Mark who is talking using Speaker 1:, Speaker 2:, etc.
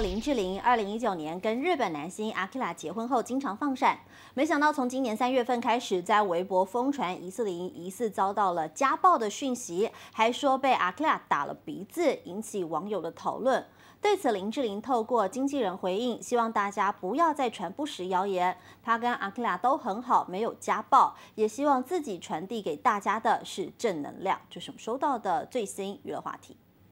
Speaker 1: 林志玲2019年跟日本男星阿克拉结婚后，经常放闪。没想到从今年三月份开始，在微博疯传疑似疑似遭到了家暴的讯息，还说被阿克拉打了鼻子，引起网友的讨论。对此，林志玲透过经纪人回应，希望大家不要再传不实谣言。他跟阿克拉都很好，没有家暴，也希望自己传递给大家的是正能量。这是我们收到的最新娱乐话题。